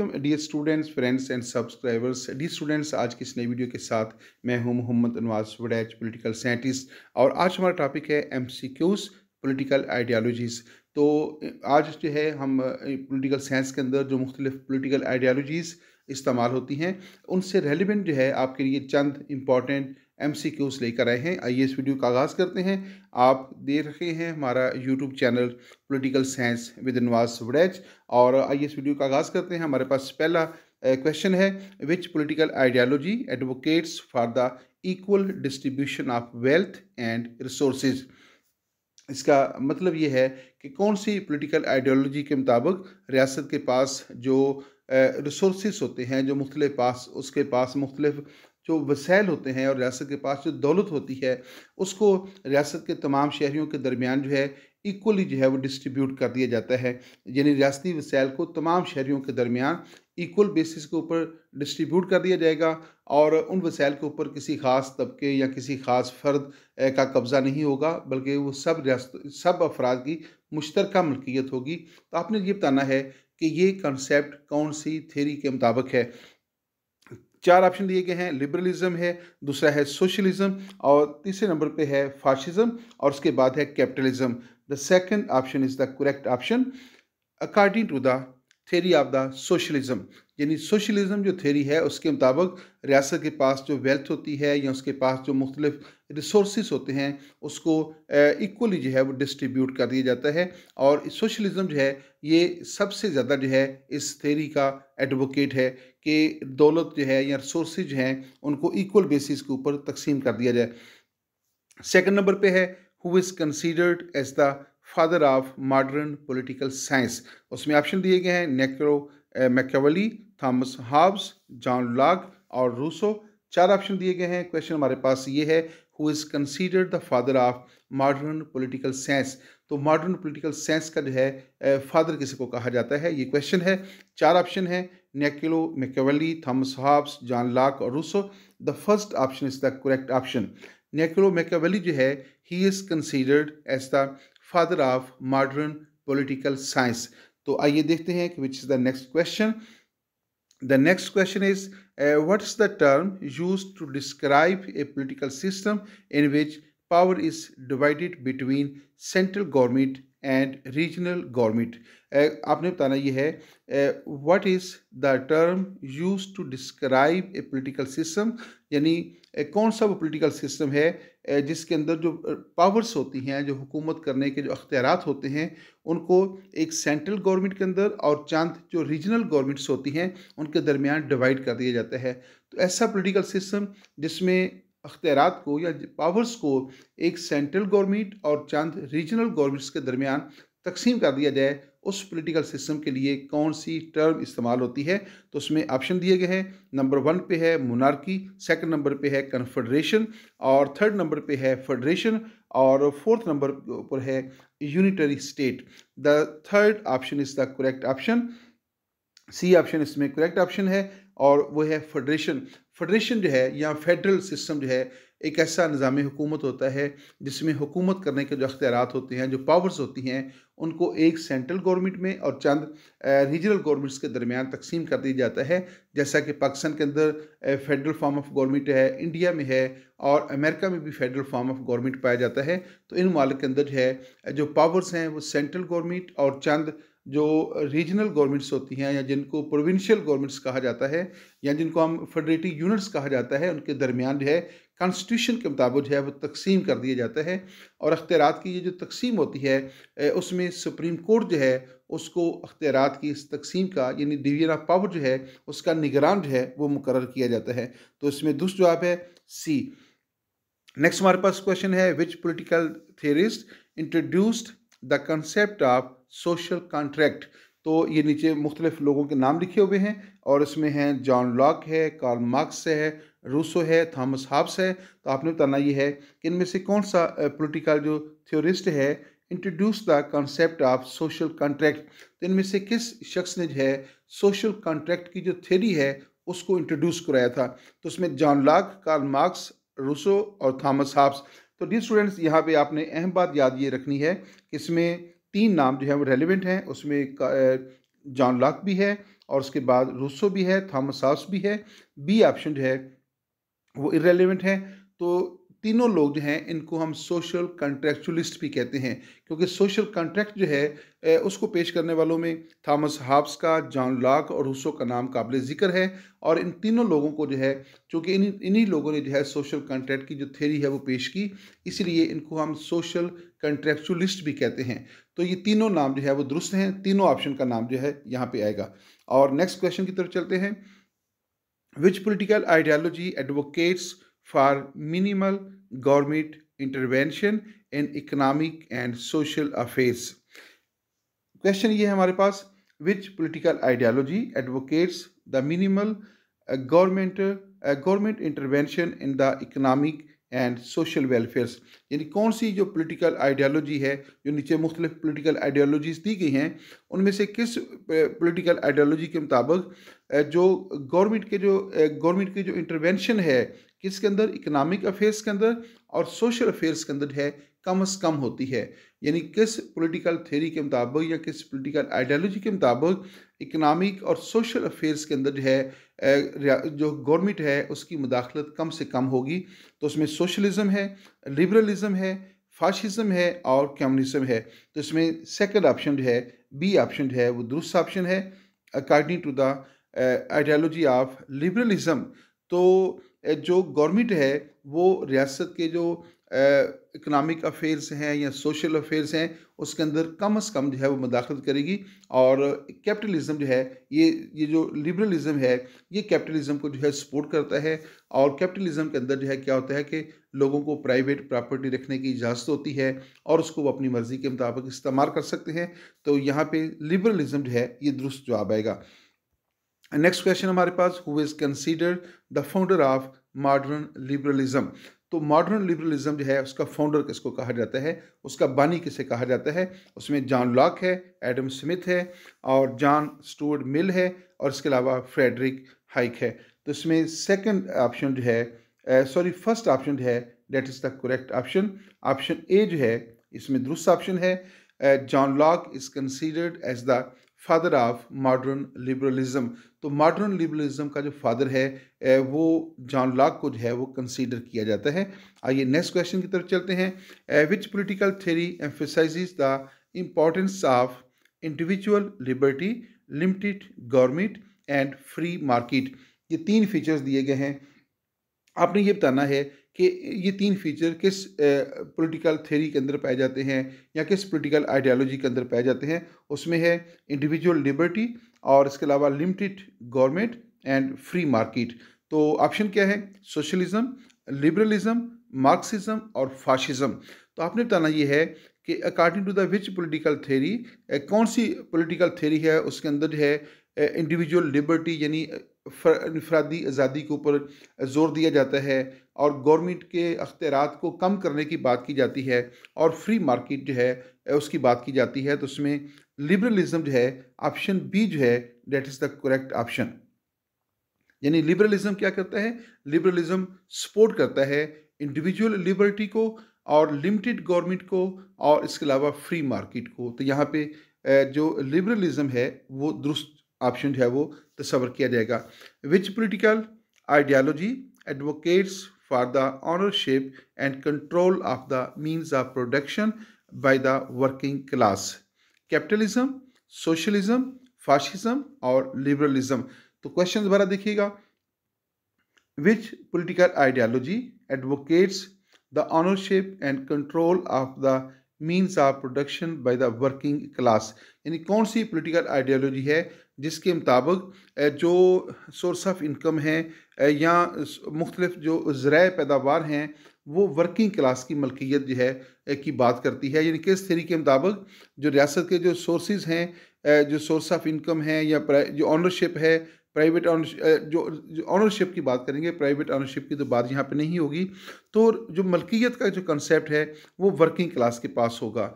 Dear students friends and subscribers dear students आज की इस नई वीडियो के साथ मैं हूं मोहम्मद नवाज वडैच पॉलिटिकल साइंटिस्ट और आज हमारा टॉपिक है एमसीक्यूज पॉलिटिकल आइडियालॉजीज़ तो आज जो है हम पॉलिटिकल साइंस के अंदर जो मुख्तलिफ पॉलिटिकल आइडियालॉजीज़ इस्तेमाल होती हैं उनसे रेलिवेंट जो है आपके लिए चंद इम्पॉर्टेंट एम सी क्यूज़ लेकर आए हैं आइए इस वीडियो का आगाज़ करते हैं आप देख रहे हैं हमारा YouTube channel political science with Nawaz Waraich और आइए इस वीडियो का आगाज़ करते हैं हमारे पास पहला क्वेश्चन है which political ideology advocates for the equal distribution of wealth and resource इसका मतलब ये है कि कौन सी पॉलिटिकल आइडियोलॉजी के मुताबिक रियासत के पास जो रिसोर्स होते हैं जो मुख्तलिफ पास उसके पास मुख्तलिफ जो वसैल होते हैं और रियासत के पास जो दौलत होती है उसको रियासत के तमाम शहरीों के दरमियान जो है इक्वली जो है वो डिस्ट्रीब्यूट कर दिया जाता है यानी रियासती वसैल को तमाम शहरीों के दरमियान इक्वल बेसिस के ऊपर डिस्ट्रीब्यूट कर दिया जाएगा और उन वसैल के ऊपर किसी ख़ास तबके या किसी ख़ास फ़र्द का कब्ज़ा नहीं होगा बल्कि वो सब रियासत सब अफराद की मुश्तरक मलकियत होगी तो आपने ये बताना है कि ये कंसेप्ट कौन सी थेरी के मुताबिक है चार ऑप्शन दिए गए हैं लिबरलिज्म है दूसरा है सोशलिज्म और तीसरे नंबर पे है फाशिज्म और उसके बाद है capitalism the second option is the correct option according to the theory of the socialism यानी सोशलिज्म जो थेरी है उसके मुताबिक रियासत के पास जो वेल्थ होती है या उसके पास जो मुख्तलिफ रिसोर्स होते हैं उसको इक्वली जो है वो डिस्ट्रीब्यूट कर दिया जाता है और सोशलिज़म जो है ये सबसे ज़्यादा जो है इस थेरी का एडवोकेट है कि दौलत जो है या रिसोर्स जो हैं उनको इक्वल बेसिस के ऊपर तकसीम कर दिया जाए सेकेंड नंबर पर है who is considered as the father of modern political science उसमें ऑप्शन दिए गए हैं Niccolo Machiavelli Thomas Hobbes John Locke और रूसो चार ऑप्शन दिए गए हैं क्वेश्चन हमारे पास ये है who is considered the father of modern political science तो मॉडर्न पॉलिटिकल साइंस का जो है फादर किसी को कहा जाता है ये क्वेश्चन है चार ऑप्शन है Niccolo Machiavelli Thomas Hobbes John Locke और Rousseau the first option is the correct option Niccolo Machiavelli जो है he is considered as the father of modern political science तो आइए देखते हैं कि which is the next question The next question is uh, what's the term used to describe a political system in which power is divided between central government and regional government? Uh, आपने बताना ये है uh, what is the term used to describe a political system यानी uh, कौन सा वो political system है जिसके अंदर जो पावर्स होती हैं जो हुकूमत करने के जो अख्तियार होते हैं उनको एक सेंट्रल गवर्नमेंट के अंदर और चंद जो रीजनल गवर्नमेंट्स होती हैं उनके दरमियान डिवाइड कर दिया जाता है तो ऐसा पोलिटिकल सिस्टम जिसमें अख्तियार को या पावर्स को एक सेंट्रल गवर्नमेंट और चांद रीजनल गवर्नमेंट्स के दरमियान तकसीम कर दिया जाए उस पॉलिटिकल सिस्टम के लिए कौन सी टर्म इस्तेमाल होती है तो उसमें ऑप्शन दिए गए हैं नंबर वन पे है मोनार्की सेकंड नंबर पे है कन्फेडरेशन और थर्ड नंबर पे है फेडरेशन और फोर्थ नंबर पर है unitary state the third option is the correct option C option इसमें करेक्ट ऑप्शन है और वो है फेडरेशन फेडरेशन जो है या फेडरल सिस्टम जो है एक ऐसा निज़ाम हुकूमत होता है जिसमें हुकूमत करने के जो अख्तियार होते हैं जो पावर्स होती हैं उनको एक सेंट्रल गवर्नमेंट में और चंद रीजनल गवर्नमेंट्स के दरमियान तकसीम कर दिया जाता है जैसा कि पाकिस्तान के अंदर फेडरल फॉर्म ऑफ गवर्नमेंट है इंडिया में है और अमेरिका में भी फेडरल फॉर्म ऑफ गवर्नमेंट पाया जाता है तो इन मालिक के अंदर जो है जो पावर्स हैं वो सेंट्रल गवर्नमेंट और चंद जो रीजनल गवर्नमेंट्स होती हैं या जिनको प्रोविंशियल गवर्नमेंट्स कहा जाता है या जिनको हम फेडरेटिव यूनिट्स कहा जाता है उनके दरमियान जो है कॉन्स्टिट्यूशन के मुताबिक जो है वो तकसीम कर दिया जाता है और अख्तियार की ये जो तकसीम होती है उसमें सुप्रीम कोर्ट जो है उसको अख्तियार की इस तकसीम का यानी डिवीजन ऑफ पावर जो है उसका निगरान जो है वो मुकर किया जाता है तो इसमें दुरुस्त जवाब है सी नेक्स्ट हमारे पास क्वेश्चन है which political theorist introduced the concept of social contract तो ये नीचे मुख्तलिफ लोगों के नाम लिखे हुए हैं और इसमें हैं जॉन लॉक है कार्ल मार्क्स है रूसो है थॉमस हाब्स है तो आपने बताना ये है कि इनमें से कौन सा पॉलिटिकल जो थ्योरिस्ट है introduce the concept of social contract तो इनमें से किस शख्स ने जो है सोशल कॉन्ट्रैक्ट की जो थ्योरी है उसको इंट्रोड्यूस कराया था तो उसमें John Locke Karl Marx Rousseau और थॉमस हाब्स तो डी स्टूडेंट्स यहाँ पे आपने अहम बात याद ये रखनी है कि इसमें तीन नाम जो है वो रेलिवेंट हैं उसमें जॉन लॉक भी है और उसके बाद रूसो भी है थॉमस हाउस भी है बी ऑप्शन जो है वो इरेलीवेंट हैं तो तीनों लोग जो हैं इनको हम सोशल कंट्रेक्चुअलिस्ट भी कहते हैं क्योंकि सोशल कंट्रैक्ट जो है उसको पेश करने वालों में थॉमस हाब्स का जॉन लॉक और रूसो का नाम काबिल ज़िक्र है और इन तीनों लोगों को जो है चूँकि इन इन्हीं लोगों ने जो है सोशल कंट्रैक्ट की जो थेरी है वो पेश की इसलिए इनको हम सोशल कंट्रैक्चुअलिस्ट भी कहते हैं तो ये तीनों नाम जो है वो दुरुस्त हैं तीनों ऑप्शन का नाम जो है यहाँ पर आएगा और नेक्स्ट क्वेश्चन की तरफ चलते हैं which political ideology advocates for minimal government intervention in economic and social affairs Question: ये है हमारे पास which political ideology advocates the minimal uh, government uh, government intervention in the economic and social welfares यानी कौन सी जो political ideology है जो नीचे मुख्तलिफ पॉलिटिकल आइडियालॉजीज़ दी गई हैं उनमें से किस पॉलिटिकल आइडियालॉजी के मुताबिक जो गवर्नमेंट के जो गवर्नमेंट की जो इंटरवेंशन है किसके अंदर इकनॉमिक अफेयर्स के अंदर और सोशल अफेयर्स के अंदर है कम से कम होती है यानी किस पॉलिटिकल थ्योरी के मुताबिक या किस पॉलिटिकल आइडियोलॉजी के मुताबिक इकनॉमिक और सोशल अफेयर्स के अंदर जो है जो गवर्नमेंट है उसकी मुदाखलत कम से कम होगी तो उसमें सोशलिज़म है लिबरलिज्म है फाशिज़म है और कम्युनिज्म है तो इसमें सेकंड ऑप्शन जो है बी ऑप्शन जो है वो दुरुस्त ऑप्शन है according to the ideology of liberalism तो जो गवर्नमेंट है वो रियासत के जो इकनॉमिक अफेयर्स हैं या सोशल अफेयर्स हैं उसके अंदर कम से कम जो है वो मुदाखलत करेगी और कैपिटलिज्म जो है ये ये जो लिबरलिज्म है ये कैपिटलिज्म को जो है सपोर्ट करता है और कैपिटलिज्म के अंदर जो है क्या होता है कि लोगों को प्राइवेट प्रॉपर्टी रखने की इजाज़त होती है और उसको वो अपनी मर्ज़ी के मुताबिक इस्तेमाल कर सकते हैं तो यहाँ पर लिबरलिज्म जो है ये दुरुस्त जवाब आएगा नेक्स्ट क्वेश्चन हमारे पास who is considered the founder of modern liberalism तो मॉडर्न लिबरलिज्म जो है उसका फाउंडर किसको कहा जाता है उसका बानी किसे कहा जाता है उसमें जॉन लॉक है एडम स्मिथ है और जॉन स्टूअर्ट मिल है और इसके अलावा फ्रेडरिक हाइक है तो इसमें सेकंड ऑप्शन जो है सॉरी फर्स्ट ऑप्शन जो है that is the correct option option A जो है इसमें दुरुस्त ऑप्शन है John Locke is considered as the father of modern liberalism तो मॉडर्न लिबरलिज्म का जो फादर है वो जॉन लॉक को जो है वो कंसीडर किया जाता है आइए नेक्स्ट क्वेश्चन की तरफ चलते हैं which political theory emphasize the importance of individual liberty limited government and free market ये तीन फीचर्स दिए गए हैं आपने ये बताना है कि ये तीन फीचर किस पॉलिटिकल थ्योरी के अंदर पाए जाते हैं या किस पॉलिटिकल आइडियालॉजी के अंदर पाए जाते हैं उसमें है इंडिविजुअल लिबर्टी और इसके अलावा limited government and free market तो ऑप्शन क्या है सोशलिज्म लिबरलिज्म मार्क्सिज्म और फाशिज्म तो आपने बताना ये है कि according to the which political theory कौन सी पोलिटिकल थेरी है उसके अंदर है इंडिविजुअल लिबर्टी यानी इनफरादी आज़ादी के ऊपर ज़ोर दिया जाता है और गवर्नमेंट के अख्तियार को कम करने की बात की जाती है और फ्री मार्केट जो है उसकी बात की जाती है तो उसमें लिबरलिज़म जो है ऑप्शन बी जो है that is the correct option यानी लिबरलिज़म क्या करता है लिबरलिज़म सपोर्ट करता है इंडिविजुअल लिबर्टी को और लिमिटेड गवर्नमेंट को और इसके अलावा फ्री मार्केट को तो यहाँ पे जो लिबरलिज़म है वो दुरुस्त ऑप्शन जो है वो तस्वर किया जाएगा which political ideology advocates for the ownership and control of the means of production by the working class capitalism socialism fascism और लिबरलिज्म तो क्वेश्चन दोबारा देखिएगा which political ideology advocates the ownership and control of the means of production by the working class यानी कौन सी political ideology है जिसके मुताबिक जो सोर्स ऑफ इनकम है या मुख्तलिफ जो ज़रा पैदावार हैं वो वर्किंग क्लास की मलकियत जो है की बात करती है यानी किस थेरी के मुताबिक जो रियासत के जो सोर्सेज हैं जो सोर्स ऑफ इनकम है या जो ऑनरशिप है प्राइवेट जो ऑनरशिप की बात करेंगे प्राइवेट ऑनरशिप की तो बात यहाँ पे नहीं होगी तो जो मलकियत का जो कंसेप्ट है वो वर्किंग क्लास के पास होगा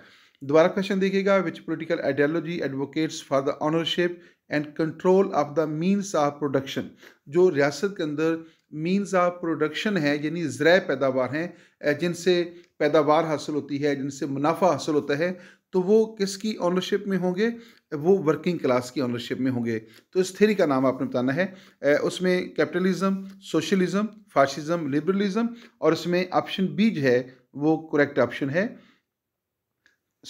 दोबारा क्वेश्चन देखिएगा which political ideology advocates for the ownership and control of the means of production जो रियासत के अंदर मीन्स ऑफ प्रोडक्शन है यानी ज़रा पैदावार हैं जिनसे पैदावार हासिल होती है जिनसे मुनाफा हासिल होता है तो वो किसकी ऑनरशिप में होंगे वो वर्किंग क्लास की ऑनरशिप में होंगे तो इस थेरी का नाम आपने बताना है उसमें कैपिटलिज्म सोशलिज्म फासिज्म लिबरलिज्म और इसमें ऑप्शन बी जो है वो करेक्ट ऑप्शन है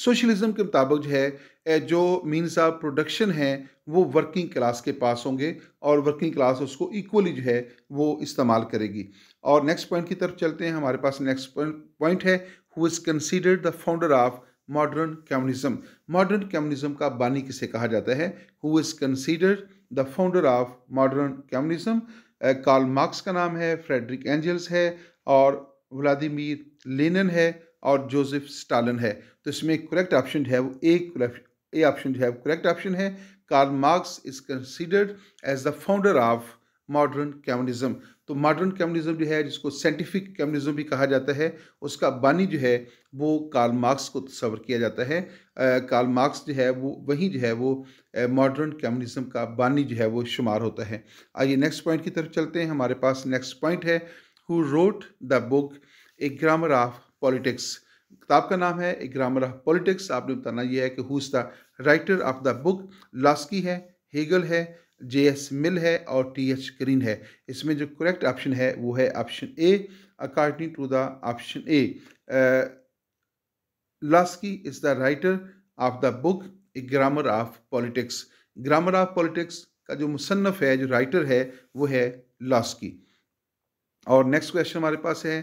सोशलिज्म के मुताबिक जो है जो मीन्स ऑफ प्रोडक्शन है वो वर्किंग क्लास के पास होंगे और वर्किंग क्लास उसको इक्वली जो है वो इस्तेमाल करेगी और नेक्स्ट पॉइंट की तरफ चलते हैं हमारे पास नेक्स्ट पॉइंट है who is considered the founder of modern communism modern communism का बानी किसे कहा जाता है who is considered the founder of modern communism Karl Marx का नाम है फ्रेडरिक एंजल्स है और व्लादिमीर लेनिन है और जोसेफ स्टालिन है तो इसमें करेक्ट ऑप्शन है वो ए ए ऑप्शन जो है करेक्ट ऑप्शन है Karl Marx is considered as the founder of modern communism तो मॉडर्न कम्युनिज्म जो है जिसको साइंटिफिक कम्युनिज्म भी कहा जाता है उसका बानी जो है वो कार्ल मार्क्स को तस्वर किया जाता है कार्ल मार्क्स जो है वो वहीं जो है वो मॉडर्न कम्युनिज्म का बानी जो है वो शुमार होता है आइए नेक्स्ट पॉइंट की तरफ चलते हैं हमारे पास नेक्स्ट पॉइंट है who wrote the book a grammar of politics किताब का नाम है ए ग्रामर ऑफ पॉलिटिक्स आपने बताना यह है कि who is the writer of the book Laski है हीगल है जे एस मिल है और टी एच ग्रीन है इसमें जो करेक्ट ऑप्शन है वो है option A according to the option A Laski is the writer of the book a grammar of politics grammar of politics का जो मुसनफ़ है जो राइटर है वो है लास्की और नेक्स्ट क्वेश्चन हमारे पास है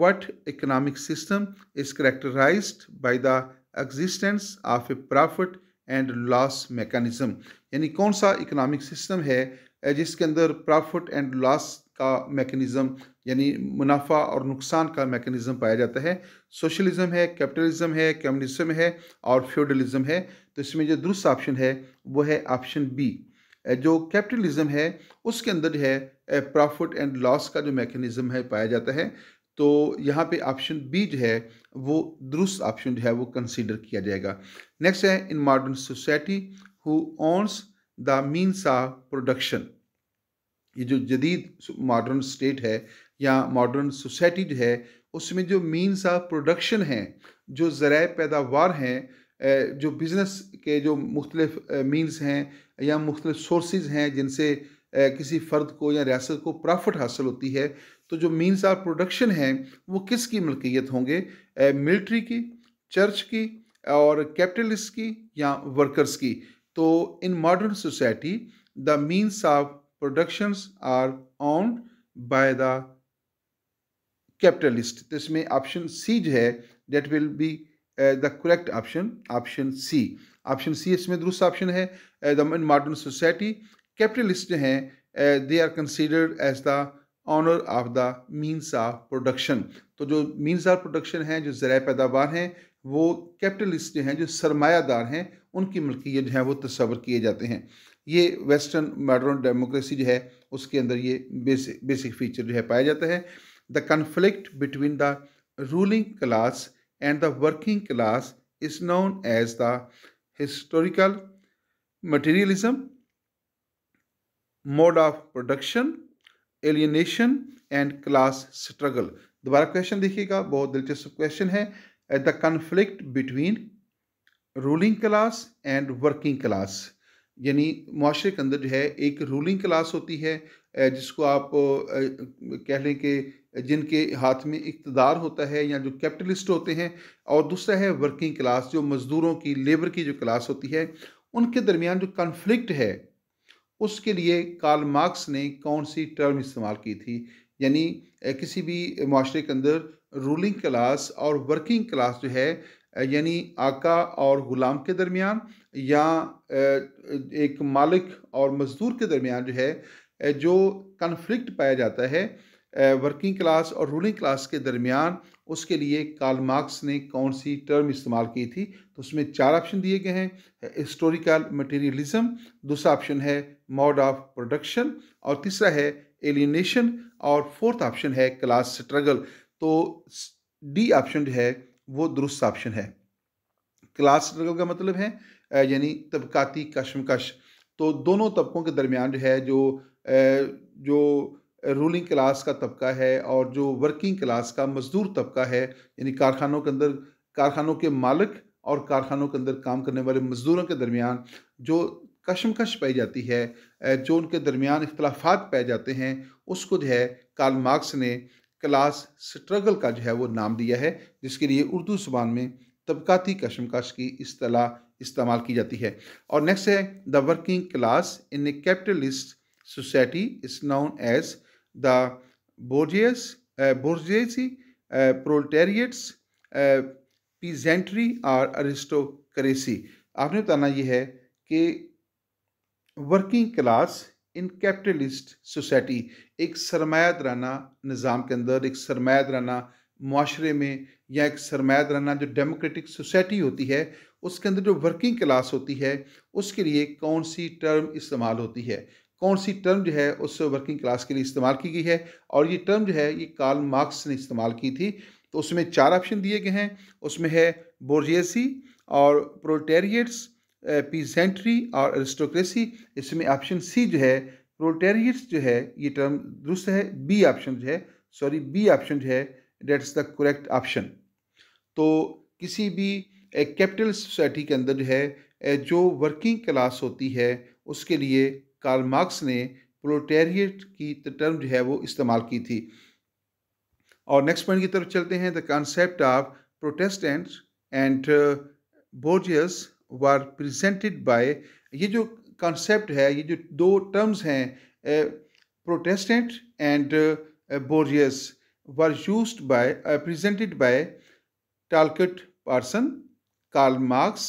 what economic system is characterize by the existence of a profit and loss mechanism यानी कौन सा इकोनॉमिक सिस्टम है जिसके अंदर प्रॉफिट एंड लॉस का मेकनिज़म यानी मुनाफा और नुकसान का मेकनिज़म पाया जाता है सोशलिज़म है कैपिटलिज़म है कम्युनिज्म है और फ्यूडलिज्म है तो इसमें जो दुरुस्त ऑप्शन है वो है ऑप्शन बी जो कैपिटलिज़म है उसके अंदर जो है प्रॉफिट एंड लॉस का जो मेकनिज़म है पाया जाता है तो यहाँ पे ऑप्शन बी जो है वो दुरुस्त ऑप्शन जो है वो कंसीडर किया जाएगा नेक्स्ट है in modern society who owns the means of production ये जो जदीद मॉडर्न स्टेट है या मॉडर्न सोसाइटी जो है उसमें जो मीन्स ऑफ प्रोडक्शन हैं जो ज़रा पैदावार हैं जो बिज़नेस के जो मुख्तलिफ मीन्स हैं या मुख्तलिफ सोर्सेज हैं जिनसे किसी फ़र्द को या रियासत को प्रॉफिट हासिल होती है तो जो मीन्स ऑफ प्रोडक्शन है वो किसकी मलकियत होंगे मिल्ट्री की चर्च की और कैपिटलिस्ट की या वर्कर्स की तो in modern society the means of productions are owned by the capitalist तो इसमें ऑप्शन सी जो है that will be the correct option option C option C इसमें दुरुस्त ऑप्शन है the in modern society capitalist जो हैं they are considered as the owner of the means of production तो जो मीन्स ऑफ प्रोडक्शन हैं जो ज़रा पैदावार हैं वो कैपिटलिस्ट जो हैं जो सरमायादार हैं उनकी मलकियत जो है वो तस्वर किए जाते हैं ये वेस्टर्न मॉडर्न डेमोक्रेसी जो है उसके अंदर ये बेसिक बेसिक फीचर जो है पाया जाता है the conflict between the ruling class and the working class is known as the historical materialism mode of production alienation and class struggle दोबारा क्वेश्चन देखिएगा बहुत दिलचस्प क्वेश्चन है the conflict between ruling class and working class यानी माशरे के अंदर जो है एक रूलिंग क्लास होती है जिसको आप कह लें कि जिनके हाथ में इकतदार होता है या जो कैपिटलिस्ट होते हैं और दूसरा है वर्किंग क्लास जो मज़दूरों की लेबर की जो क्लास होती है उनके दरमियान जो कन्फ्लिक्ट है उसके लिए कार्ल मार्क्स ने कौन सी टर्म इस्तेमाल की थी यानी किसी भी माशरे के अंदर रूलिंग क्लास और वर्किंग क्लास जो है यानी आका और ग़ुलाम के दरमियान या एक मालिक और मज़दूर के दरमियान जो है जो कन्फ्लिक्ट पाया जाता है वर्किंग क्लास और रूलिंग क्लास के दरमियान उसके लिए कार्ल मार्क्स ने कौन सी टर्म इस्तेमाल की थी तो उसमें चार ऑप्शन दिए गए हैं हिस्टोरिकल मटेरियलिज्म दूसरा ऑप्शन है मॉड ऑफ प्रोडक्शन और तीसरा है एलिनेशन और फोर्थ ऑप्शन है क्लास स्ट्रगल तो डी ऑप्शन जो है वो दुरुस्त ऑप्शन है क्लास स्ट्रगल का मतलब है यानी तबकाती कशमकश तो दोनों तबकों के दरमियान जो है जो जो रूलिंग क्लास का तबका है और जो वर्किंग क्लास का मजदूर तबका है यानी कारखानों के अंदर कारखानों के मालिक और कारखानों के अंदर काम करने वाले मजदूरों के दरमियान जो कशमकश पाई जाती है जो उनके दरमियान इख्तलाफात पाए जाते हैं उसको जो है कार्ल मार्क्स ने क्लास स्ट्रगल का जो है वो नाम दिया है जिसके लिए उर्दू ज़ुबान में तबकाती कशमकश की असलाह इस्तेमाल की जाती है और नेक्स्ट है the working class in a capitalist society is known as the bourgeois, uh, bourgeoisie, uh, proletariats, uh, peasantry और aristocracy आपने बताना यह है कि working class in capitalist society एक सरमायादाराना निज़ाम के अंदर एक सरमायादाराना माशरे में या एक सरमायादाराना जो डेमोक्रेटिक सोसाइटी होती है उसके अंदर जो वर्किंग क्लास होती है उसके लिए कौन सी टर्म इस्तेमाल होती है कौन सी टर्म जो है उस वर्किंग क्लास के लिए इस्तेमाल की गई है और ये टर्म जो है ये कार्ल मार्क्स ने इस्तेमाल की थी तो उसमें चार ऑप्शन दिए गए हैं उसमें है बोर्जेसी और प्रोटेरिएट्स पीजेंट्री और एरिस्टोक्रेसी इसमें ऑप्शन सी जो है प्रोटेरिएट्स जो है ये टर्म दुरुस्त है बी ऑप्शन जो है सॉरी बी ऑप्शन जो है that is the correct option तो किसी भी कैपिटल सोसाइटी के अंदर जो है जो वर्किंग क्लास होती है उसके लिए कार्ल मार्क्स ने प्रोटेरियट की टर्म जो है वो इस्तेमाल की थी और नेक्स्ट पॉइंट की तरफ चलते हैं the concept of protestant and bourgeois were presented by ये जो कॉन्सेप्ट है ये जो दो टर्म्स हैं protestant and bourgeois were use by presented by Talcott Parson Karl Marx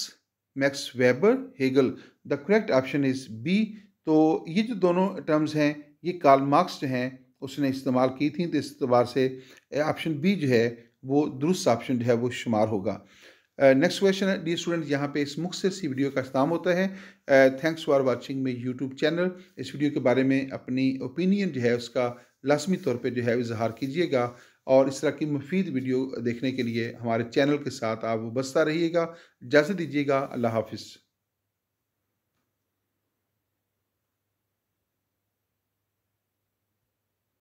Max Weber Hegel the correct option is B तो ये जो दोनों टर्म्स हैं ये कार्ल मार्क्स जो हैं उसने इस्तेमाल की थी तो इस अतबार से ऑप्शन बी जो है वो दुरुस्त ऑप्शन जो है वो शुमार होगा नेक्स्ट क्वेश्चन है डी स्टूडेंट यहाँ पे इस मुख्य सी वीडियो का इस्तेमाल होता है thanks for watching my YouTube channel इस वीडियो के बारे में अपनी ओपिनियन जो है उसका लाजमी तौर पे जो है इजहार कीजिएगा और इस तरह की मुफीद वीडियो देखने के लिए हमारे चैनल के साथ आप वस्ता रहिएगा इजाज़त दीजिएगा अल्लाह हाफिज़